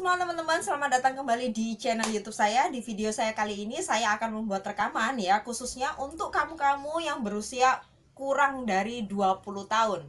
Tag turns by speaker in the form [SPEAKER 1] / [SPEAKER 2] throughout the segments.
[SPEAKER 1] semua teman-teman, selamat datang kembali di channel YouTube saya. Di video saya kali ini saya akan membuat rekaman ya, khususnya untuk kamu-kamu yang berusia kurang dari 20 tahun.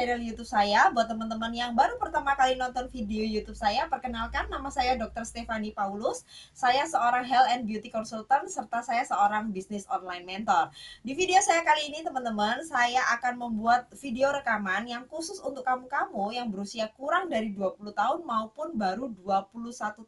[SPEAKER 1] channel YouTube saya. Buat teman-teman yang baru pertama kali nonton video YouTube saya, perkenalkan nama saya Dr. Stefani Paulus. Saya seorang health and beauty consultant serta saya seorang bisnis online mentor. Di video saya kali ini teman-teman, saya akan membuat video rekaman yang khusus untuk kamu-kamu yang berusia kurang dari 20 tahun maupun baru 21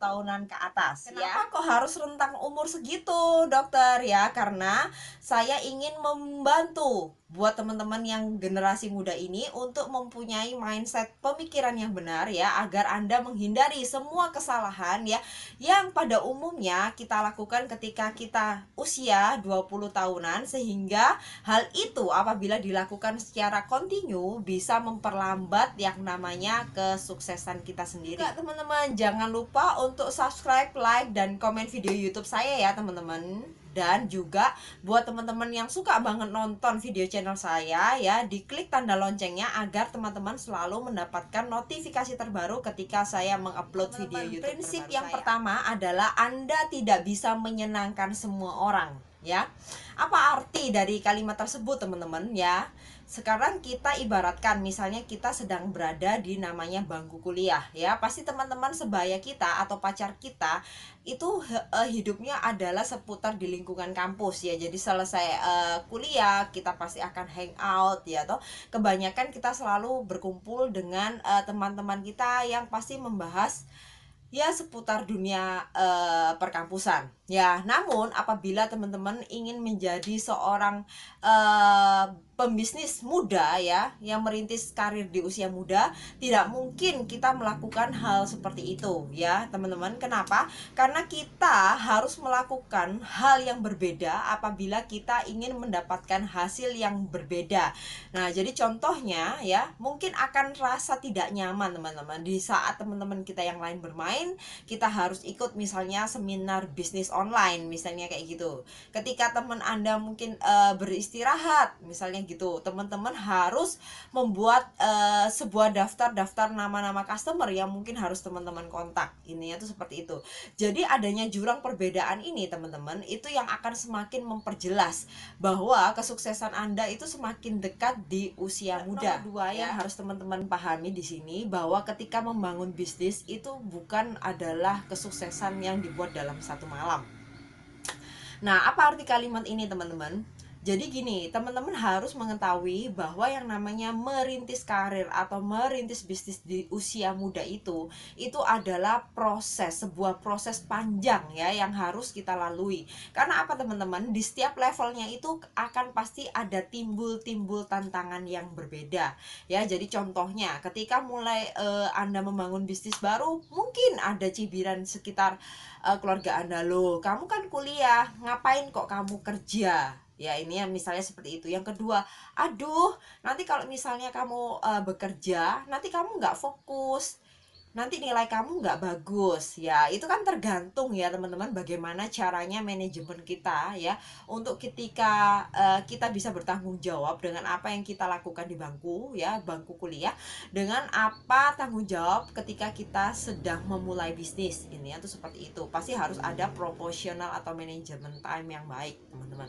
[SPEAKER 1] tahunan ke atas. Ya. Kenapa ya? kok harus rentang umur segitu, Dokter? Ya, karena saya ingin membantu buat teman-teman yang generasi muda ini untuk untuk mempunyai mindset pemikiran yang benar ya agar Anda menghindari semua kesalahan ya yang pada umumnya kita lakukan ketika kita usia 20 tahunan sehingga hal itu apabila dilakukan secara kontinu bisa memperlambat yang namanya kesuksesan kita sendiri. teman-teman jangan lupa untuk subscribe, like dan komen video YouTube saya ya teman-teman dan juga buat teman-teman yang suka banget nonton video channel saya ya diklik tanda loncengnya agar teman-teman selalu mendapatkan notifikasi terbaru ketika saya mengupload video YouTube prinsip yang saya. pertama adalah Anda tidak bisa menyenangkan semua orang ya. Apa arti dari kalimat tersebut, teman-teman ya? Sekarang kita ibaratkan misalnya kita sedang berada di namanya bangku kuliah ya. Pasti teman-teman sebaya kita atau pacar kita itu eh, hidupnya adalah seputar di lingkungan kampus ya. Jadi selesai uh, kuliah kita pasti akan hang out. ya toh. Kebanyakan kita selalu berkumpul dengan eh, teman-teman uh, kita yang pasti membahas ya seputar dunia uh, perkampusan Ya, namun apabila teman-teman ingin menjadi seorang uh, pembisnis muda ya, yang merintis karir di usia muda, tidak mungkin kita melakukan hal seperti itu ya, teman-teman. Kenapa? Karena kita harus melakukan hal yang berbeda apabila kita ingin mendapatkan hasil yang berbeda. Nah, jadi contohnya ya, mungkin akan rasa tidak nyaman teman-teman di saat teman-teman kita yang lain bermain, kita harus ikut misalnya seminar bisnis online misalnya kayak gitu ketika teman anda mungkin uh, beristirahat misalnya gitu teman-teman harus membuat uh, sebuah daftar-daftar nama-nama customer yang mungkin harus teman-teman kontak ininya tuh seperti itu jadi adanya jurang perbedaan ini teman-teman itu yang akan semakin memperjelas bahwa kesuksesan anda itu semakin dekat di usia muda dua ya. yang harus teman-teman pahami di sini bahwa ketika membangun bisnis itu bukan adalah kesuksesan yang dibuat dalam satu malam Nah, apa arti kalimat ini, teman-teman? Jadi gini, teman-teman harus mengetahui bahwa yang namanya merintis karir atau merintis bisnis di usia muda itu itu adalah proses, sebuah proses panjang ya yang harus kita lalui. Karena apa teman-teman? Di setiap levelnya itu akan pasti ada timbul-timbul tantangan yang berbeda. Ya, jadi contohnya ketika mulai uh, Anda membangun bisnis baru, mungkin ada cibiran sekitar uh, keluarga Anda loh, kamu kan kuliah, ngapain kok kamu kerja? ya ini yang misalnya seperti itu yang kedua aduh nanti kalau misalnya kamu uh, bekerja nanti kamu nggak fokus nanti nilai kamu nggak bagus ya itu kan tergantung ya teman-teman bagaimana caranya manajemen kita ya untuk ketika uh, kita bisa bertanggung jawab dengan apa yang kita lakukan di bangku ya bangku kuliah dengan apa tanggung jawab ketika kita sedang memulai bisnis ini atau seperti itu pasti harus ada proporsional atau manajemen time yang baik teman-teman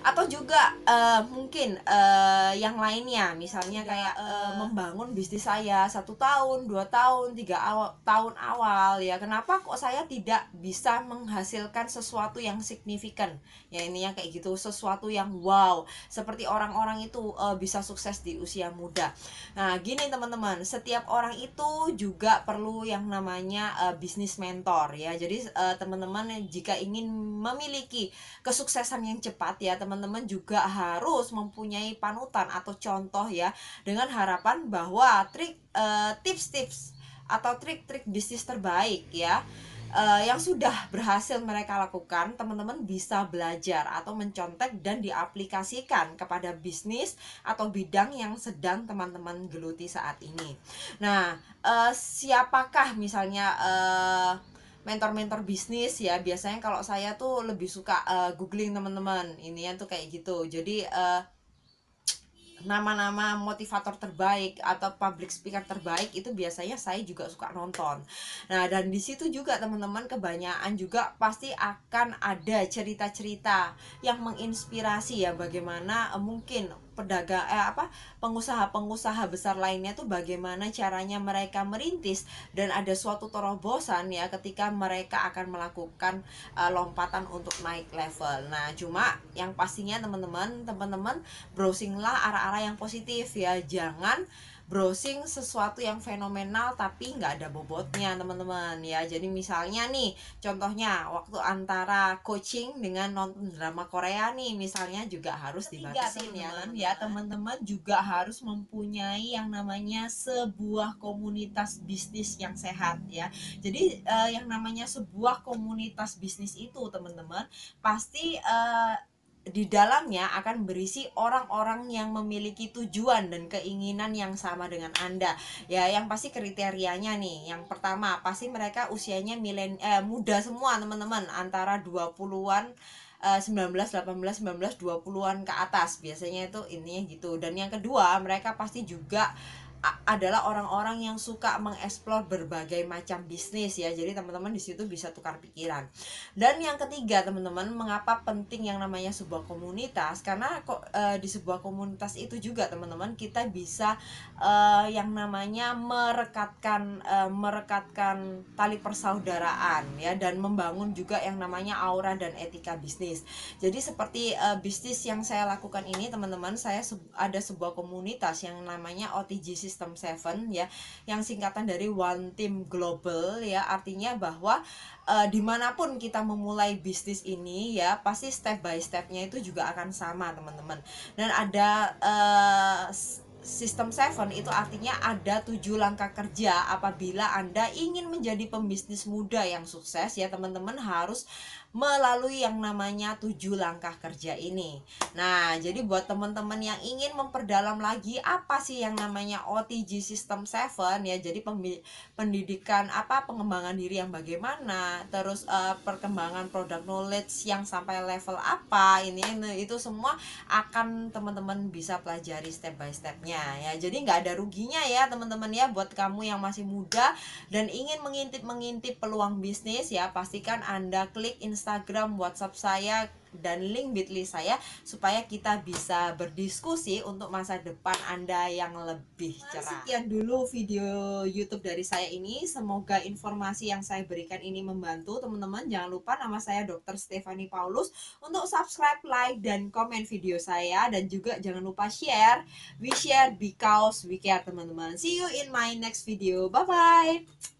[SPEAKER 1] atau juga uh, mungkin uh, yang lainnya misalnya kayak uh, membangun bisnis saya satu tahun dua tahun tiga awal, tahun awal ya kenapa kok saya tidak bisa menghasilkan sesuatu yang signifikan ya ini yang kayak gitu sesuatu yang wow seperti orang-orang itu uh, bisa sukses di usia muda nah gini teman-teman setiap orang itu juga perlu yang namanya uh, bisnis mentor ya jadi teman teman-teman jika ingin memiliki kesuksesan yang cepat ya teman teman-teman juga harus mempunyai panutan atau contoh ya dengan harapan bahwa trik tips eh, tips-tips atau trik-trik bisnis terbaik ya uh, yang sudah berhasil mereka lakukan, teman-teman bisa belajar atau mencontek dan diaplikasikan kepada bisnis atau bidang yang sedang teman-teman geluti saat ini. Nah, uh, siapakah misalnya uh, mentor-mentor bisnis ya biasanya kalau saya tuh lebih suka uh, googling teman-teman ini tuh kayak gitu jadi nama eh, nama-nama motivator terbaik atau public speaker terbaik itu biasanya saya juga suka nonton. Nah, dan di situ juga teman-teman kebanyakan juga pasti akan ada cerita-cerita yang menginspirasi ya bagaimana eh, mungkin pedagang eh, apa pengusaha-pengusaha besar lainnya tuh bagaimana caranya mereka merintis dan ada suatu terobosan ya ketika mereka akan melakukan uh, lompatan untuk naik level. Nah, cuma yang pastinya teman-teman, teman-teman browsinglah arah-arah yang positif ya. Jangan browsing sesuatu yang fenomenal tapi nggak ada bobotnya teman-teman ya jadi misalnya nih contohnya waktu antara coaching dengan nonton drama Korea nih misalnya juga harus dibatasin ya teman kan? ya teman-teman juga harus mempunyai yang namanya sebuah komunitas bisnis yang sehat ya jadi uh, yang namanya sebuah komunitas bisnis itu teman-teman pasti uh, di dalamnya akan berisi orang-orang yang memiliki tujuan dan keinginan yang sama dengan Anda. Ya, yang pasti kriterianya nih. Yang pertama, pasti mereka usianya milen eh, muda semua, teman-teman, antara 20-an 19, 18, 19, 20-an ke atas. Biasanya itu ininya gitu. Dan yang kedua, mereka pasti juga adalah orang-orang yang suka mengeksplor berbagai macam bisnis ya. Jadi teman-teman di situ bisa tukar pikiran. Dan yang ketiga, teman-teman, mengapa penting yang namanya sebuah komunitas? Karena uh, di sebuah komunitas itu juga teman-teman kita bisa uh, yang namanya merekatkan uh, merekatkan tali persaudaraan ya dan membangun juga yang namanya aura dan etika bisnis. Jadi seperti uh, bisnis yang saya lakukan ini, teman-teman, saya se ada sebuah komunitas yang namanya OTGC System 7 ya yang singkatan dari One Team Global ya artinya bahwa e, dimanapun kita memulai bisnis ini ya pasti step by stepnya itu juga akan sama teman-teman dan ada e, eh, Sistem 7 itu artinya ada tujuh langkah kerja apabila Anda ingin menjadi pembisnis muda yang sukses ya teman-teman harus melalui yang namanya tujuh langkah kerja ini. Nah, jadi buat teman-teman yang ingin memperdalam lagi apa sih yang namanya OTG System 7 ya, jadi pendidikan apa pengembangan diri yang bagaimana, terus uh, perkembangan produk knowledge yang sampai level apa ini, ini itu semua akan teman-teman bisa pelajari step by stepnya ya. Jadi nggak ada ruginya ya teman-teman ya buat kamu yang masih muda dan ingin mengintip mengintip peluang bisnis ya pastikan anda klik Instagram Instagram, WhatsApp saya dan link Bitly saya supaya kita bisa berdiskusi untuk masa depan Anda yang lebih cerah. Sekian dulu video YouTube dari saya ini. Semoga informasi yang saya berikan ini membantu teman-teman. Jangan lupa nama saya Dr. Stefani Paulus untuk subscribe, like dan komen video saya dan juga jangan lupa share. We share because we care teman-teman. See you in my next video. Bye bye.